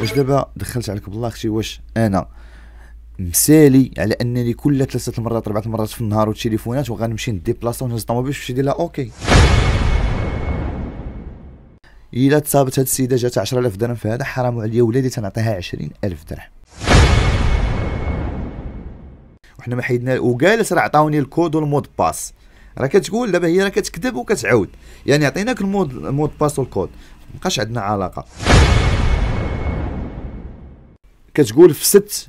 واش دابا دخلت عليك بالله اختي واش انا مسالي على انني كل ثلاثه المرات اربعه المرات في النهار والتليفونات وغنمشي ندي بلاصه ونهز الطوموبيل باش ندير لها اوكي الا تصابت هاد السيده جات 10000 درهم في هذا حرام عليا ولادي تنعطيها 20000 درهم وحنا ما حيدنا وجالس راه عطاوني الكود والمود باس راه كتقول دابا هي راه كتكذب وكتعاود يعني عطيناك المود المود باس والكود مابقاش عندنا علاقه كتقول فست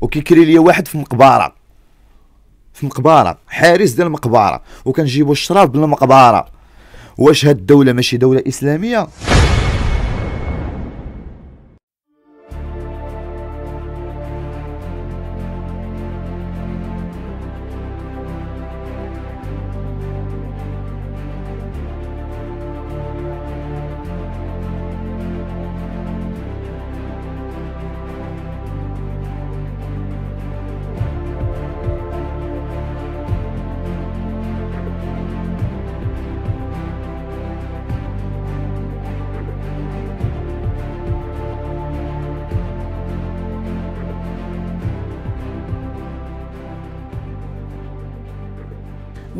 وكيكري لي واحد في مقبره في مقبره حارس ديال المقبره وكنجيبو الشراب من المقبره واش هاد الدوله ماشي دوله اسلاميه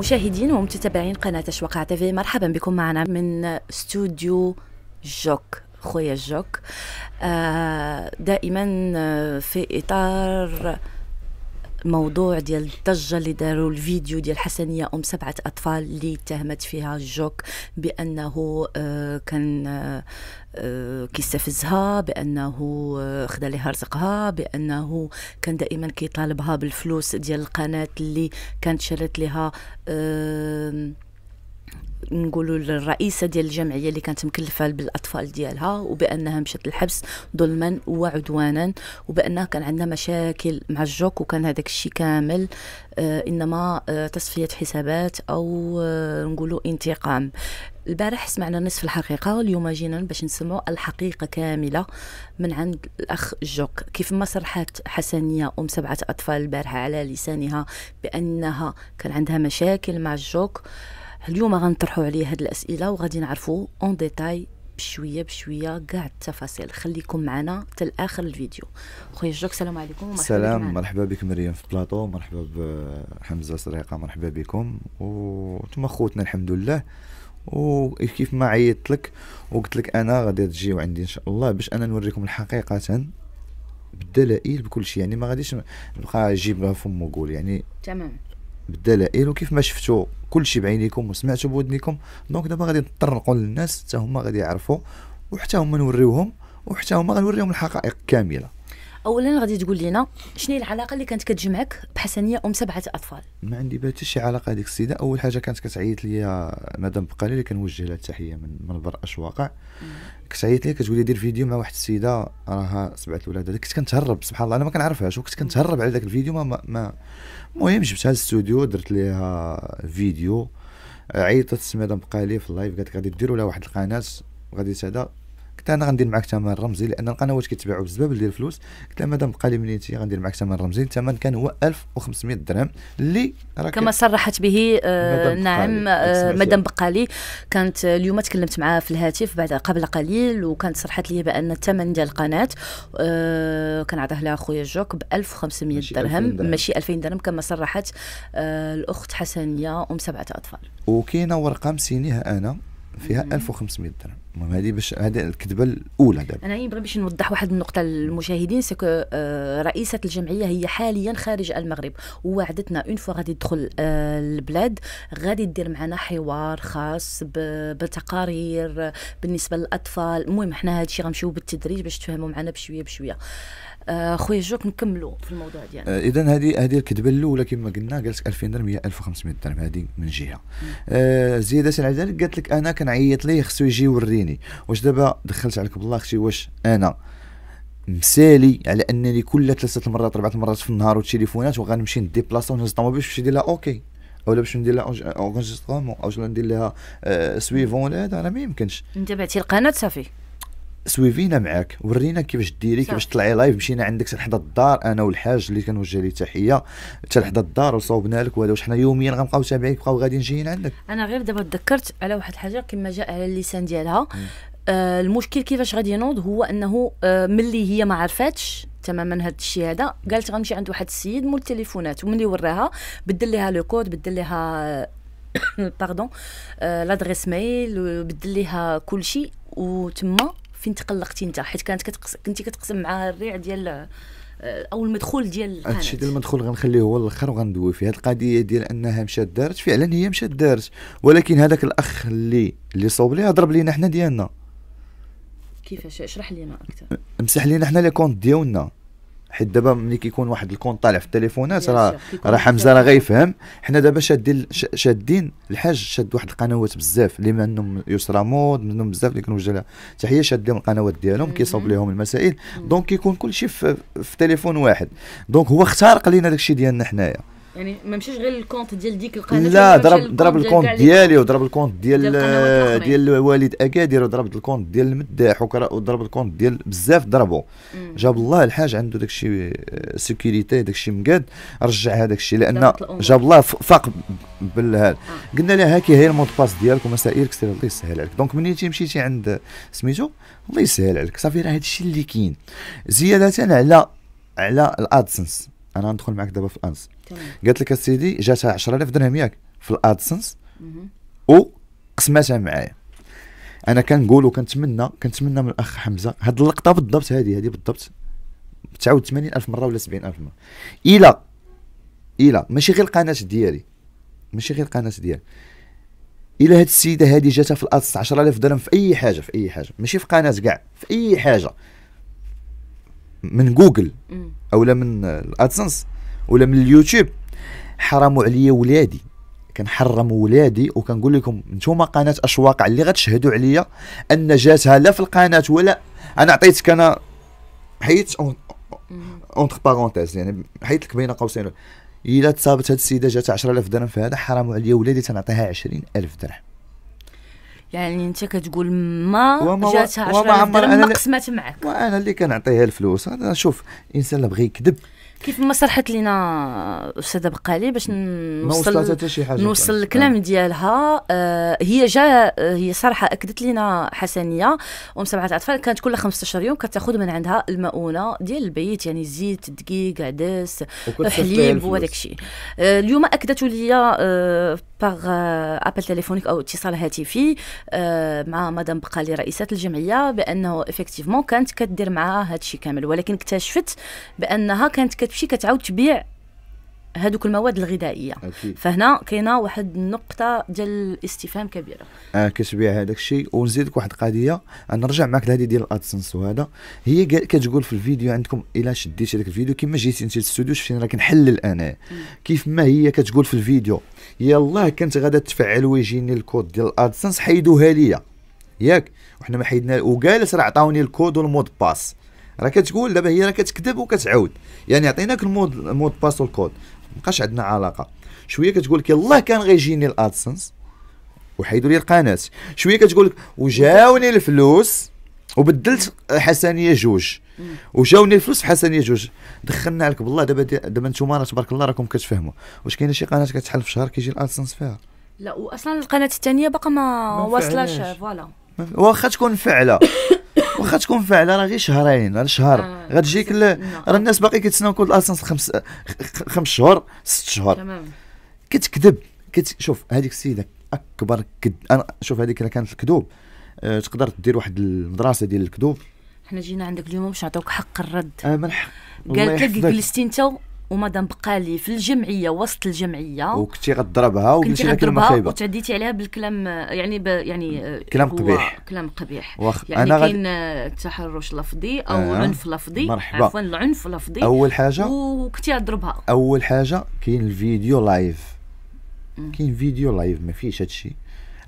مشاهدين ومتتابعين قناة أشواق تيفي مرحبا بكم معنا من استوديو جوك خويا جوك آه، دائما آه، في إطار موضوع ديال الضجه اللي داروا الفيديو ديال حسنيه ام سبعه اطفال اللي اتهمت فيها الجوك بانه آه، كان آه، كيستفزها بانه آه، خدا لها رزقها بانه كان دائما كيطالبها بالفلوس ديال القناه اللي كانت شرت لها نقولوا للرئيسه ديال الجمعيه اللي كانت مكلفه بالاطفال ديالها وبانها مشات للحبس ظلما وعدوانا وبانها كان عندنا مشاكل مع الجوك وكان هذاك الشيء كامل آه انما آه تصفيه حسابات او آه نقولوا انتقام البارح سمعنا نصف الحقيقه واليوم جينا باش نسمعوا الحقيقه كامله من عند الاخ جوك كيف ما صرحت حسنيه ام سبعه اطفال البارحه على لسانها بانها كان عندها مشاكل مع الجوك آه اليوم غنطرحوا عليه هاد الاسئله وغادي نعرفوا اون ديتاي بشويه بشويه كاع التفاصيل خليكم معنا حتى لاخر الفيديو خويا جوك السلام عليكم ومرحبا سلام مرحبا بك مريم في بلاطو مرحبا بحمزه سريقه مرحبا بكم وتما خوتنا الحمد لله وكيف ما عيطت لك وقلت لك انا غادي تجيو عندي ان شاء الله باش انا نوريكم الحقيقه بالدلائل بكل شيء يعني ما غاديش نبقى نجيبها فم وقول يعني تمام بالدلائل وكيف ما شفتوا كلشي بعينيكم وسمعتوا بودنيكم دونك دابا غادي نطرقوا للناس حتى هما غادي يعرفوا وحتى هما نوريوهم وحتى هما غنوريهم الحقائق كامله اولا غادي تقول لنا شنو هي العلاقه اللي كانت كتجمعك بحسنيه ام سبعه اطفال ما عندي بها حتى شي علاقه هذيك السيده اول حاجه كانت كتعيط لي مدام بقالي اللي كنوجه لها التحيه من منبر اشواقع كتعيط لي كتقول لي دير فيديو مع واحد السيده راها سبعه الاولاد كنت كنتهرب سبحان الله انا ما كنعرفهاش وكنت كنتهرب على ذاك الفيديو ما ما, ما المهم جبتها للاستوديو درت ليها فيديو عيطت سميده بقالي في اللايف قالت غادي ديروا لها واحد القناه غادي سادا قلت انا غندير معاك ثمن رمزي لان القنوات كيتباعوا بزباب ديال الفلوس قلت لها مادام بقى لي انت غندير معاك ثمن رمزي الثمن كان هو 1500 درهم اللي كما صرحت به آه نعم آه مدام بقالي كانت اليوم تكلمت معها في الهاتف بعد قبل قليل وكانت صرحت لي بان الثمن ديال القناه آه كان عطاه لها خويا جوك ب 1500 درهم ماشي 2000 درهم كما صرحت آه الاخت حسنيه ام سبعه اطفال وكاينه ورقه مسينيها انا فيها 1500 درهم المهم هذه باش هذه الكذبه الاولى دابا انا يبغي باش نوضح واحد النقطه للمشاهدين سكو آه، رئيسه الجمعيه هي حاليا خارج المغرب ووعدتنا اون فوا غادي تدخل آه، البلاد غادي دير معنا حوار خاص بتقارير بالنسبه للاطفال المهم حنا هذا الشيء غنمشيو بالتدريج باش تفهموا معنا بشويه بشويه آه، خويا جوك نكملوا في الموضوع ديالنا آه، اذا هذه هذه الكذبه الاولى كما قلنا قالت لك 2000 درهم هي 1500 درهم هذه من جهه آه زياده على ذلك قالت لك انا كنعيط ليه خصو يجي يوريني واش دابا دخلت عليك بالله اختي واش انا مسالي على انني كل ثلاثه المرات اربعه المرات في النهار والتليفونات وغنمشي ندي بلاصه ونهز الطوموبيل باش ندير لها اوكي اولا باش ندير لها اونجستغمون او ندير لها آه، سويفون هذا راه ما يمكنش انت بعتي القناه صافي سويفينا معاك ورينا كيفاش ديري كيفاش طلعي لايف مشينا عندك حدا الدار انا والحاج اللي كنوجه ليه تحيه حتى لحد الدار وصوبنا لك وهذا واش حنا يوميا غنبقاو تابعينك بقاو غادي جايين عندك انا غير دابا تذكرت على واحد الحاجه كما جاء على اللسان ديالها آه المشكل كيفاش غادي ينوض هو انه آه ملي هي ما عرفاتش تماما هاد الشيء هذا قالت غنمشي عند واحد السيد مول التليفونات وملي وراها بدل لها لو كود بدل لها باردون آه لادريس ميل بدل لها كل شيء وتما فين تقلقتي انت حيت كانت كتقس... كنتي كتقسم معاها الريع ديال آه، او المدخول ديال القناه هادشي ديال المدخول غنخليه هو الاخر وغندوي فيه هاد القضيه ديال انها مشات دارت فعلا هي مشات دارت ولكن هذاك الاخ اللي اللي صوب ليها ضرب لينا حنا ديالنا كيفاش اشرح لينا اكثر مسح لينا حنا لي كونت ديالنا حيت دابا ملي كيكون واحد الكون طالع في التليفونات راه راه حمزه راه غيفهم حنا دابا شادين شادين الحاج شاد واحد القنوات بزاف اللي منهم يسرى مود منهم بزاف اللي كنوجه لها تحيه شاد لهم القنوات ديالهم كيصوب لهم المسائل دونك كيكون كلشي في, في تليفون واحد دونك هو اخترق لينا داكشي ديالنا حنايا يعني ما مشاش غير الكونت ديال ديك القناه لا ضرب ضرب الكونت ديالي وضرب الكونت ديال ديال, الوالد آه، اكادير وضرب الكونت ديال المداح وضرب الكونت ديال بزاف ضربوا جاب الله الحاج عنده داك الشيء آه، سيكوريتي داك الشيء مقاد رجع هذاك الشيء لان جاب الله فاق بالهاد آه. قلنا لها هاكي هي المود باس ديالك ومسائلك سير الله يسهل عليك دونك ملي مشيتي عند سميتو الله يسهل عليك صافي راه هذا الشيء اللي كاين زياده على على الادسنس انا ندخل معك دابا في الادسنس قالت لك السيدي جاتها 10000 درهم ياك في الادسنس وقسمتها معايا انا كنقول وكنتمنى كنتمنى من الاخ حمزه هاد اللقطه بالضبط هذه هذه بالضبط تعاود 80000 مره ولا 70000 مره الى الى ماشي غير القناه ديالي ماشي غير القناه ديالي الا هاد السيده هادي جاتها في الاصل 10000 درهم في اي حاجه في اي حاجه ماشي في قناه كاع في اي حاجه من جوجل اولا من الادسنس ولا من اليوتيوب حرموا عليا ولادي كنحرم ولادي وكنقول لكم نتوما قناه اشواق اللي غتشهدوا عليا ان جاتها لا في القناه ولا انا عطيتك انا حيت اونتر بارونتيز يعني حيت لك بين قوسين الا تصابت هذه السيده جات 10000 درهم في هذا حرام عليا ولادي تنعطيها 20000 درهم يعني انت كتقول ما جاتها 10000 درهم ما قسمت معك وانا اللي كنعطيها الفلوس انا شوف الانسان اللي بغى يكذب كيف ما شرحت لينا استاذه بقالي باش نوصل ما حتى شي حاجه نوصل الكلام آه. ديالها آه هي جا هي صراحه اكدت لينا حسنيه ام سبعه اطفال كانت كل 15 يوم كتاخذ من عندها المؤونه ديال البيت يعني الزيت الدقيق عدس حليب وهذاك الشيء آه اليوم اكدت ليا آه باغ ابل تليفونيك او اتصال هاتفي آه، مع مدام بقالي رئيسه الجمعيه بانه افكتيفمون كانت كدير معها هادشي كامل ولكن اكتشفت بانها كانت كت كتمشي كتعاود تبيع هذوك المواد الغذائيه أكيد. فهنا كاينه واحد النقطه ديال الاستفهام كبيره اه كتبيع هذاك الشيء ونزيدك واحد القضيه نرجع معك لهذه ديال الادسنس وهذا هي كتقول في الفيديو عندكم الا شديتي هذاك الفيديو كما جيتي انت للاستوديو شفتي راه كنحلل انا كيف ما هي كتقول في الفيديو يلاه كنت غادا تفعل ويجيني الكود ديال الادسنس حيدوها ليا ياك وحنا ما حيدنا وقالت راه عطاوني الكود والمود باس راه كتقول دابا هي راه كتكذب وكتعاود يعني عطيناك المود المود باس والكود مابقاش عندنا علاقه شويه كتقول لك يلاه كان غيجيني الادسنس وحيدوا لي القناه شويه كتقول لك وجاوني الفلوس وبدلت حسنيه جوج وجاوني الفلوس حسنيه جوج دخلنا عليك بالله دابا دابا نتوما راه تبارك الله راكم كتفهموا واش كاينه شي قناه كتحل في شهر كيجي الادسنس فيها لا واصلا القناه الثانيه باقا ما, ما واصلاش فوالا واخا تكون فعله واخا تكون فاعله راه غير شهرين راه شهر آه. غتجيك نعم. راه الناس باقي كيتسناو كود لاسنس خمس خمس شهور ست شهور تمام كتكذب كت شوف هذيك السيده اكبر كد انا شوف هذيك راه كانت الكذوب أه تقدر دير واحد المدرسه ديال الكذوب حنا جينا عندك اليوم باش نعطيوك حق الرد آه من حق قالت لك جلستي انت ومدام بقالي في الجمعيه وسط الجمعيه وكنتي غضربها وقلتي لها كلمه خايبه وتعديتي عليها بالكلام يعني ب يعني آه، كلام قبيح كلام قبيح وخ... يعني أنا كاين آه، تحرش لفظي او آه. عنف لفظي مرحبا عفوا العنف لفظي اول حاجه وكنتي غضربها اول حاجه كاين الفيديو لايف كاين فيديو لايف ما فيهش هادشي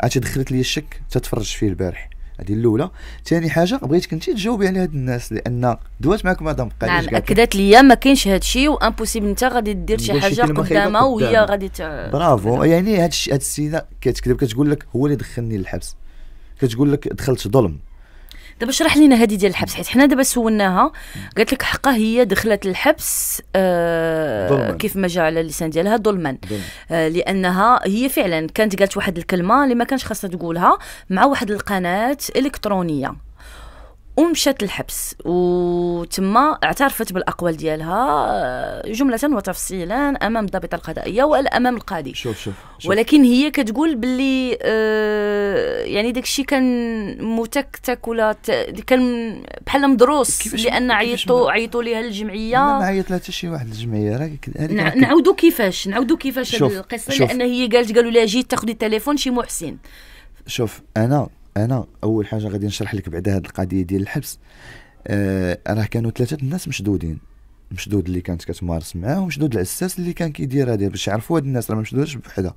عاد دخلت لي الشك تتفرج فيه البارح هذه الاولى ثاني حاجه بغيتك انت تجاوبي على هاد الناس لان دوات معكم هذا قليل نعم اكدت لي ما كاينش هاد الشيء وامبوسيبل انت غادي دير شي حاجه قدامها وهي غادي برافو يعني هاد الشيء هاد السيده كتكذب كتقول لك هو اللي دخلني للحبس كتقول لك دخلت ظلم دابا شرح لينا هذه ديال الحبس حيت حنا دابا سولناها قالت لك حقا هي دخلت الحبس آه كيف ما جاء على اللسان ديالها ظلما آه لانها هي فعلا كانت قالت واحد الكلمه اللي ما كانش خاصها تقولها مع واحد القناه الكترونيه ومشت الحبس وتما اعترفت بالاقوال ديالها آه، جمله وتفصيلا امام الضابطه القضائيه والامام القاضي شوف شوف, شوف. ولكن هي كتقول باللي آه يعني داك الشيء كان متكتك ولا كان بحال مدروس لان عيطوا عيطوا ليها الجمعيه ما عيط لها حتى شي واحد الجمعيه راه نعاودوا كيفاش نعاودوا كيفاش القصه لان هي قالت قالوا لها جيت تاخذي التليفون شي محسن شوف انا انا اول حاجه غادي نشرح لك بعدا هذه القضيه ديال الحبس آه راه كانوا ثلاثه الناس مشدودين مشدود اللي كانت كتمارس معاه ومشدود العساس اللي كان كيدير هذه باش يعرفوا هاد الناس راه مشدودش بوحدها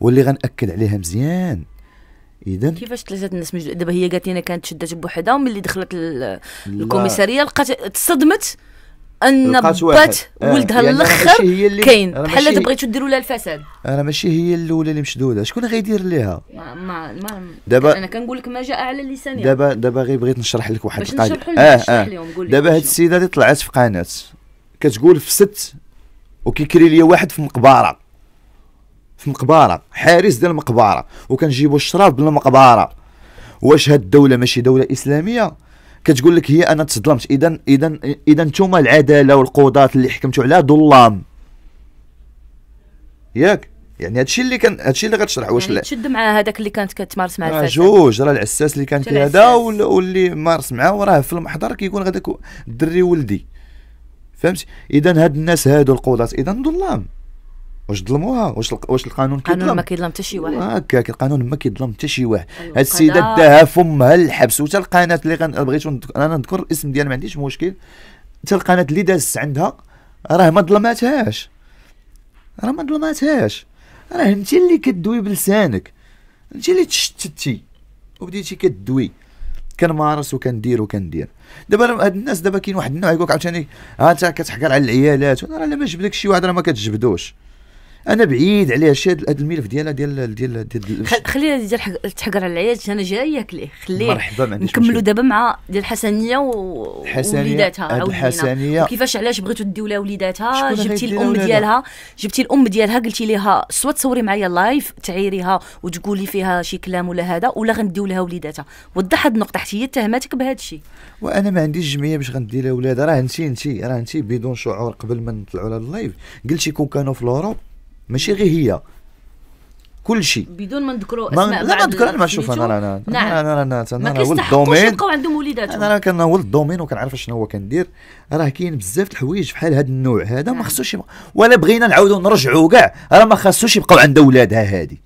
واللي غناكد عليها مزيان اذا كيفاش ثلاثه الناس دابا هي قالت لنا كانت شدات بوحدها وملي دخلت الكوميساريه لقات تصدمت ان بات آه، ولدها يعني الاخر كاين بحال بغيتو ديروا لها الفساد انا ماشي هي الاولى اللي مشدوده شكون غيدير ليها ما ما, ما دابا انا كنقول لك ما جاء على لساني دابا دابا غير بغيت نشرح لك واحد القضيه اه اه دابا هاد السيده اللي طلعت في قناه كتقول فست وكيكري لي واحد في مقبره في مقبره حارس ديال المقبره وكنجيبوا الشراب من المقبره واش هاد الدوله ماشي دوله اسلاميه كتقول لك هي انا تظلمت اذا اذا اذا نتوما العداله والقضاة اللي حكمتوا عليها ظلام ياك يعني هادشي اللي كان هادشي اللي غتشرح واش يعني تشد مع هذاك اللي كانت كتمارس مع الفتاه جوج راه العساس اللي كان كهذا واللي مارس معاه وراه في المحضر كيكون غداك الدري ولدي فهمتي اذا هاد الناس هادو القضاة اذا ظلام واش ظلموها واش واش القانون كيظلم القانون ما كيظلم حتى شي واحد هكاك القانون ما كيظلم حتى شي واحد هاد السيده داها فمها للحبس وتا القناه اللي بغيت انا نذكر الاسم ديالها ما عنديش مشكل تا القناه اللي دازت عندها راه ما ظلماتهاش راه ما ظلماتهاش راه انت اللي كدوي بلسانك انت اللي تشتتي وبديتي كدوي كنمارس وكندير وكندير دابا هاد الناس دابا كاين واحد النوع يقول لك عاوتاني ها آه، انت كتحكر على العيالات راه لا ما جبدك شي واحد راه ما كتجبدوش انا بعيد عليها هادشي هاد الملف ديالها ديال ديال ديال خلينا ديال تحقر على العياج انا جايك ليه خليه مرحبا ما نكملوا دابا مع ديال الحسنيه و... وليداتها الحسنيه كيفاش علاش بغيتوا ديو لها وليداتها جبتي الام ديالها جبتي الام ديالها قلتي ليها سوا تصوري معايا لايف تعيريها وتقولي فيها شي كلام ولا هذا ولا غنديو لها وليداتها وضح هاد النقطه حتى هي اتهمتك بهذا الشيء وانا ما عنديش جمعيه باش غندير لها ولاد راه انت انت راه انت بدون شعور قبل ما نطلعوا على اللايف قلتي كون كانوا في الاوروب ماشي غير هي كل شيء بدون ما نذكروا اسماء ما لا ما نذكر انا ما نشوف انا انا نعم. انا انا انا انا ولد الدومين يبقاو عندهم وليداتهم انا راه كان ولد الدومين وكنعرف شنو هو كندير راه كاين بزاف الحوايج بحال هذا النوع هذا ما نعم. خصوش يبقى ولا بغينا نعاودوا نرجعوا كاع راه ما خصوش يبقاو عند ولادها هذه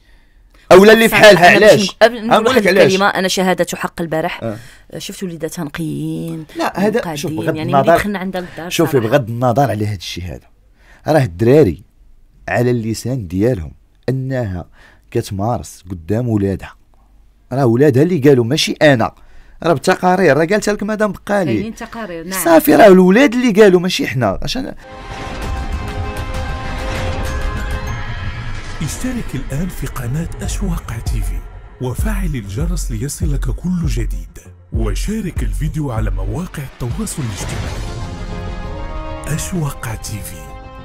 اولا اللي في حالها علاش نقول لك علاش انا شهاده حق البارح آه. شفت وليداتها نقيين لا هذا شوف بغض يعني النظر يعني دخلنا عندها للدار شوفي بغض النظر على هذا الشيء هذا راه الدراري على اللسان ديالهم انها كتمارس قدام ولادها راه ولادها اللي قالوا ماشي انا راه بالتقارير راه قالتها لك مدام بقالي كاينين تقارير نعم صافي راه الولاد اللي قالوا ماشي حنا عشان اشترك الان في قناه اشواق تيفي وفعل الجرس ليصلك كل جديد وشارك الفيديو على مواقع التواصل الاجتماعي أشواق تيفي